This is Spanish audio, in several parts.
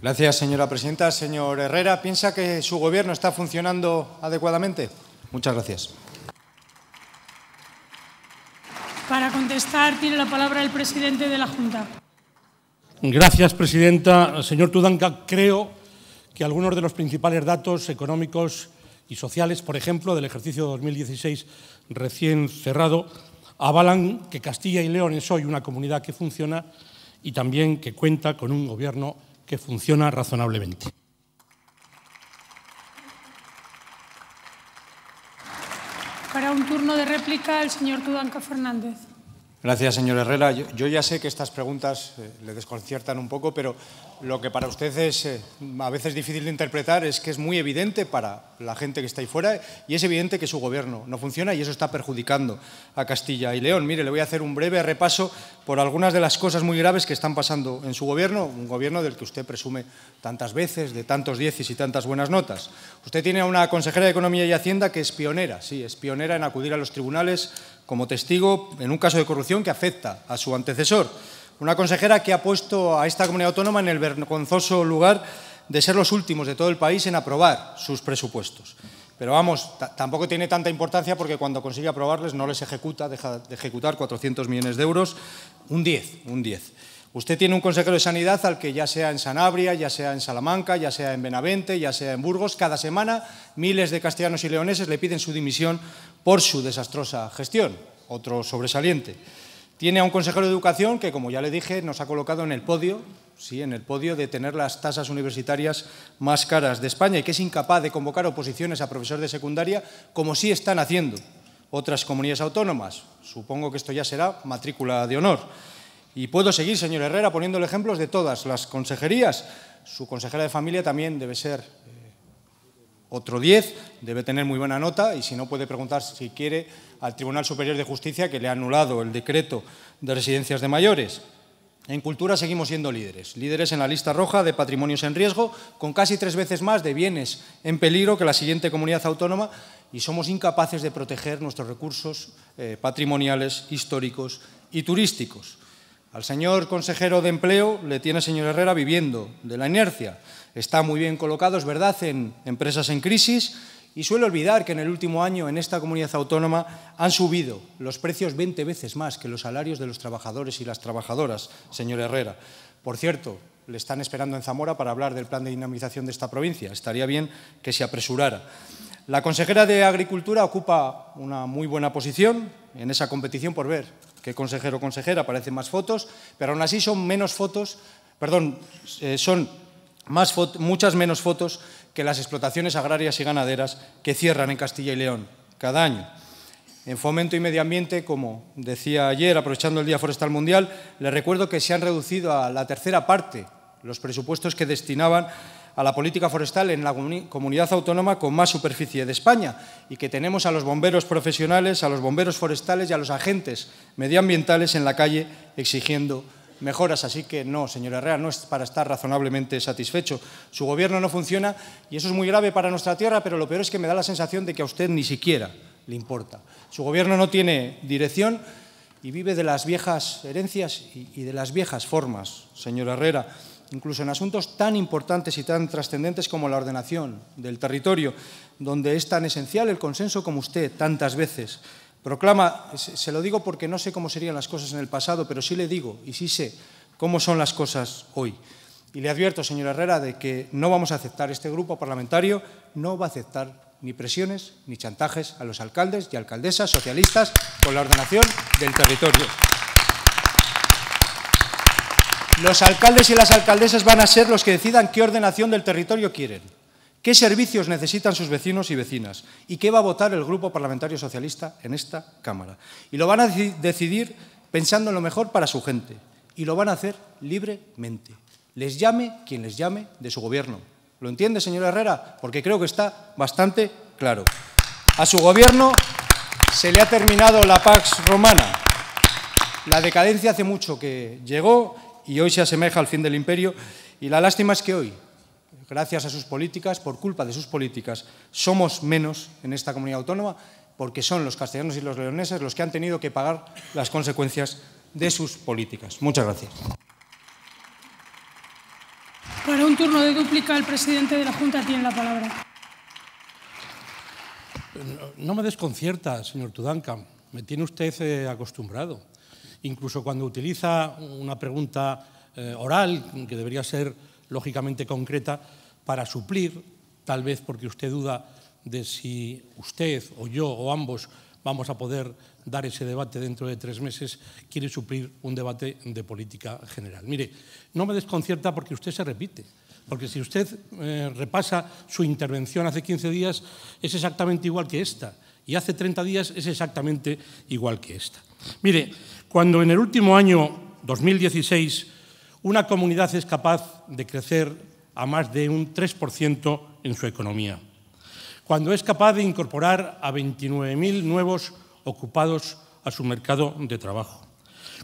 Gracias, señora presidenta. Señor Herrera, ¿piensa que su gobierno está funcionando adecuadamente? Muchas gracias. Para contestar tiene la palabra el presidente de la Junta. Gracias, presidenta. Señor Tudanca, creo que algunos de los principales datos económicos y sociales, por ejemplo, del ejercicio 2016 recién cerrado, avalan que Castilla y León es hoy una comunidad que funciona y también que cuenta con un gobierno que funciona razonablemente. Para un turno de réplica, el señor Tudanca Fernández. Gracias, señor Herrera. Yo, ya sé que estas preguntas eh, le desconciertan un poco, pero lo que para usted es eh, a veces difícil de interpretar es que es muy evidente para la gente que está ahí fuera y es evidente que su gobierno no funciona y eso está perjudicando a Castilla y León. Mire, le voy a hacer un breve repaso por algunas de las cosas muy graves que están pasando en su gobierno, un gobierno del que usted presume tantas veces, de tantos dieces y tantas buenas notas. Usted tiene a una consejera de Economía y Hacienda que es pionera, sí, es pionera en acudir a los tribunales como testigo en un caso de corrupción que afecta a su antecesor. Una consejera que ha puesto a esta comunidad autónoma en el vergonzoso lugar de ser los últimos de todo el país en aprobar sus presupuestos. Pero vamos, tampoco tiene tanta importancia porque cuando consigue aprobarles no les ejecuta, deja de ejecutar 400 millones de euros, un 10, un 10. Usted tiene un consejero de sanidad al que ya sea en Sanabria, ya sea en Salamanca, ya sea en Benavente, ya sea en Burgos, cada semana miles de castellanos y leoneses le piden su dimisión por su desastrosa gestión. Otro sobresaliente. Tiene a un consejero de educación que, como ya le dije, nos ha colocado en el podio, sí, en el podio de tener las tasas universitarias más caras de España y que es incapaz de convocar oposiciones a profesores de secundaria, como sí están haciendo otras comunidades autónomas. Supongo que esto ya será matrícula de honor. Y puedo seguir, señor Herrera, poniéndole ejemplos de todas las consejerías. Su consejera de familia también debe ser eh, otro 10 debe tener muy buena nota y si no puede preguntar si quiere al Tribunal Superior de Justicia que le ha anulado el decreto de residencias de mayores. En cultura seguimos siendo líderes, líderes en la lista roja de patrimonios en riesgo, con casi tres veces más de bienes en peligro que la siguiente comunidad autónoma y somos incapaces de proteger nuestros recursos eh, patrimoniales, históricos y turísticos. Al señor consejero de empleo le tiene, señor Herrera, viviendo de la inercia. Está muy bien colocado, es verdad, en empresas en crisis y suele olvidar que en el último año en esta comunidad autónoma han subido los precios 20 veces más que los salarios de los trabajadores y las trabajadoras, señor Herrera. Por cierto, le están esperando en Zamora para hablar del plan de dinamización de esta provincia. Estaría bien que se apresurara. La consejera de Agricultura ocupa una muy buena posición en esa competición por ver consejero o consejera, aparecen más fotos, pero aún así son menos fotos, perdón, eh, son más muchas menos fotos que las explotaciones agrarias y ganaderas que cierran en Castilla y León cada año. En fomento y medio ambiente, como decía ayer, aprovechando el Día Forestal Mundial, le recuerdo que se han reducido a la tercera parte los presupuestos que destinaban a la política forestal en la comunidad autónoma con más superficie de España y que tenemos a los bomberos profesionales, a los bomberos forestales y a los agentes medioambientales en la calle exigiendo mejoras. Así que no, señora Herrera, no es para estar razonablemente satisfecho. Su gobierno no funciona y eso es muy grave para nuestra tierra, pero lo peor es que me da la sensación de que a usted ni siquiera le importa. Su gobierno no tiene dirección y vive de las viejas herencias y, de las viejas formas, señora Herrera incluso en asuntos tan importantes y tan trascendentes como la ordenación del territorio, donde es tan esencial el consenso como usted tantas veces proclama, se lo digo porque no sé cómo serían las cosas en el pasado, pero sí le digo y sí sé cómo son las cosas hoy. Y le advierto, señor Herrera, de que no vamos a aceptar, este grupo parlamentario no va a aceptar ni presiones ni chantajes a los alcaldes y alcaldesas socialistas con la ordenación del territorio. Los alcaldes y las alcaldesas van a ser los que decidan qué ordenación del territorio quieren, qué servicios necesitan sus vecinos y vecinas y qué va a votar el Grupo Parlamentario Socialista en esta Cámara. Y lo van a decidir pensando en lo mejor para su gente y lo van a hacer libremente. Les llame quien les llame de su gobierno. ¿Lo entiende, señor Herrera? Porque creo que está bastante claro. A su gobierno se le ha terminado la Pax Romana. La decadencia hace mucho que llegó y hoy se asemeja al fin del imperio. Y la lástima es que hoy, gracias a sus políticas, por culpa de sus políticas, somos menos en esta comunidad autónoma porque son los castellanos y los leoneses los que han tenido que pagar las consecuencias de sus políticas. Muchas gracias. Para un turno de dúplica, el presidente de la Junta tiene la palabra. No me desconcierta, señor Tudanca. Me tiene usted eh, acostumbrado incluso cuando utiliza una pregunta eh, oral, que debería ser lógicamente concreta, para suplir, tal vez porque usted duda de si usted o yo o ambos vamos a poder dar ese debate dentro de tres meses, quiere suplir un debate de política general. Mire, no me desconcierta porque usted se repite. Porque si usted eh, repasa su intervención hace 15 días, es exactamente igual que esta. Y hace 30 días es exactamente igual que esta. Mire, cuando en el último año 2016 una comunidad es capaz de crecer a más de un 3% en su economía, cuando es capaz de incorporar a 29.000 nuevos ocupados a su mercado de trabajo,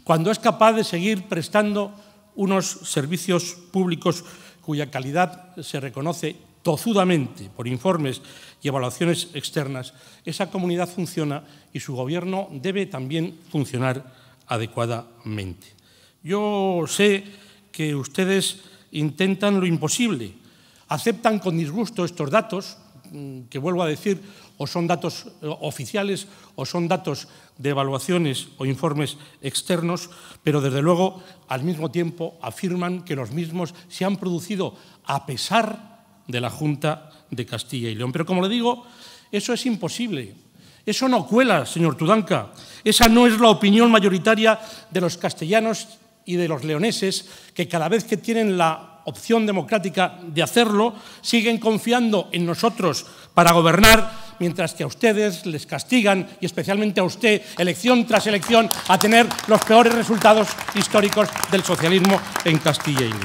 cuando es capaz de seguir prestando unos servicios públicos cuya calidad se reconoce tozudamente por informes y evaluaciones externas, esa comunidad funciona y su gobierno debe también funcionar adecuadamente. Yo sé que ustedes intentan lo imposible, aceptan con disgusto estos datos, mm, que vuelvo a decir, o son datos eh, oficiales o son datos de evaluaciones o informes externos, pero desde luego al mismo tiempo afirman que los mismos se han producido a pesar de la Junta de Castilla y León. Pero como le digo, eso es imposible, eso no cuela, señor Tudanca. Esa no es la opinión mayoritaria de los castellanos y de los leoneses que cada vez que tienen la opción democrática de hacerlo, siguen confiando en nosotros para gobernar, mientras que a ustedes les castigan, y especialmente a usted, elección tras elección, a tener los peores resultados históricos del socialismo en Castilla y León.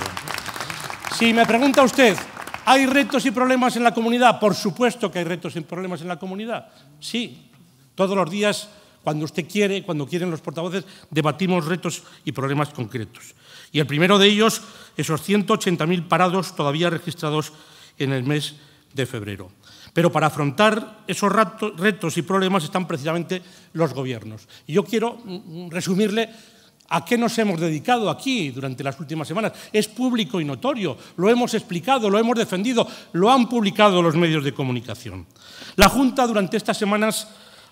Si me pregunta usted, ¿hay retos y problemas en la comunidad? Por supuesto que hay retos y problemas en la comunidad. Sí, todos los días, cuando usted quiere, cuando quieren los portavoces, debatimos retos y problemas concretos. Y el primero de ellos, esos 180.000 parados todavía registrados en el mes de febrero. Pero para afrontar esos retos y problemas están precisamente los gobiernos. Y yo quiero mm, mm, resumirle ¿A qué nos hemos dedicado aquí durante las últimas semanas? Es público y notorio, lo hemos explicado, lo hemos defendido, lo han publicado los medios de comunicación. La Junta durante estas semanas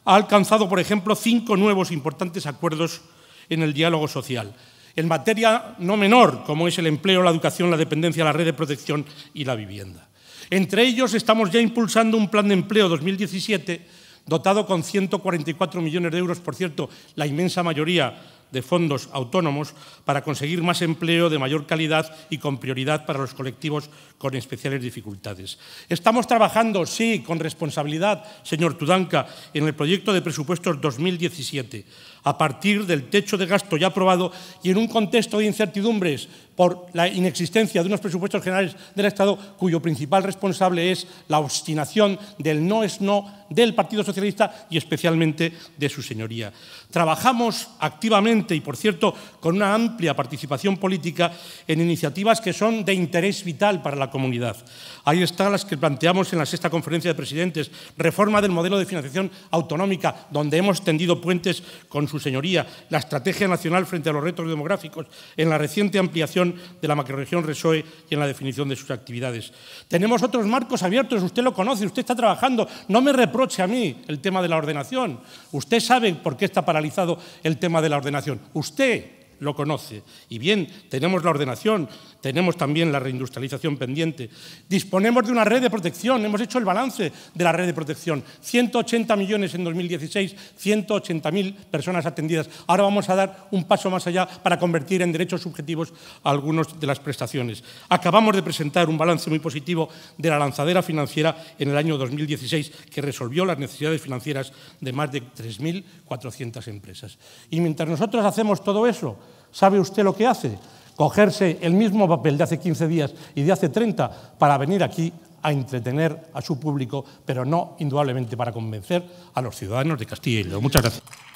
ha alcanzado, por ejemplo, cinco nuevos importantes acuerdos en el diálogo social, en materia no menor, como es el empleo, la educación, la dependencia, la red de protección y la vivienda. Entre ellos estamos ya impulsando un plan de empleo 2017 dotado con 144 millones de euros, por cierto, la inmensa mayoría de fondos autónomos para conseguir más empleo de mayor calidad y con prioridad para los colectivos con especiales dificultades. Estamos trabajando, sí, con responsabilidad, señor Tudanca, en el proyecto de presupuestos 2017 a partir del techo de gasto ya aprobado y en un contexto de incertidumbres por la inexistencia de unos presupuestos generales del Estado cuyo principal responsable es la obstinación del no es no del Partido Socialista y especialmente de su señoría. Trabajamos activamente y, por cierto, con una amplia participación política en iniciativas que son de interés vital para la comunidad. Ahí están las que planteamos en la sexta conferencia de presidentes, reforma del modelo de financiación autonómica, donde hemos tendido puentes con su señoría la estrategia nacional frente a los retos demográficos en la reciente ampliación de la macroregión RESOE y en la definición de sus actividades. Tenemos otros marcos abiertos, usted lo conoce, usted está trabajando, no me reproche a mí el tema de la ordenación. Usted sabe por qué está paralizado el tema de la ordenación. Usted lo conoce. Y bien, tenemos la ordenación, tenemos también la reindustrialización pendiente. Disponemos de una red de protección, hemos hecho el balance de la red de protección. 180 millones en 2016, 180.000 personas atendidas. Ahora vamos a dar un paso más allá para convertir en derechos subjetivos algunas de las prestaciones. Acabamos de presentar un balance muy positivo de la lanzadera financiera en el año 2016 que resolvió las necesidades financieras de más de 3.400 empresas. Y mientras nosotros hacemos todo eso, ¿Sabe usted lo que hace? Cogerse el mismo papel de hace 15 días y de hace 30 para venir aquí a entretener a su público, pero no indudablemente para convencer a los ciudadanos de Castilla y León. Muchas gracias.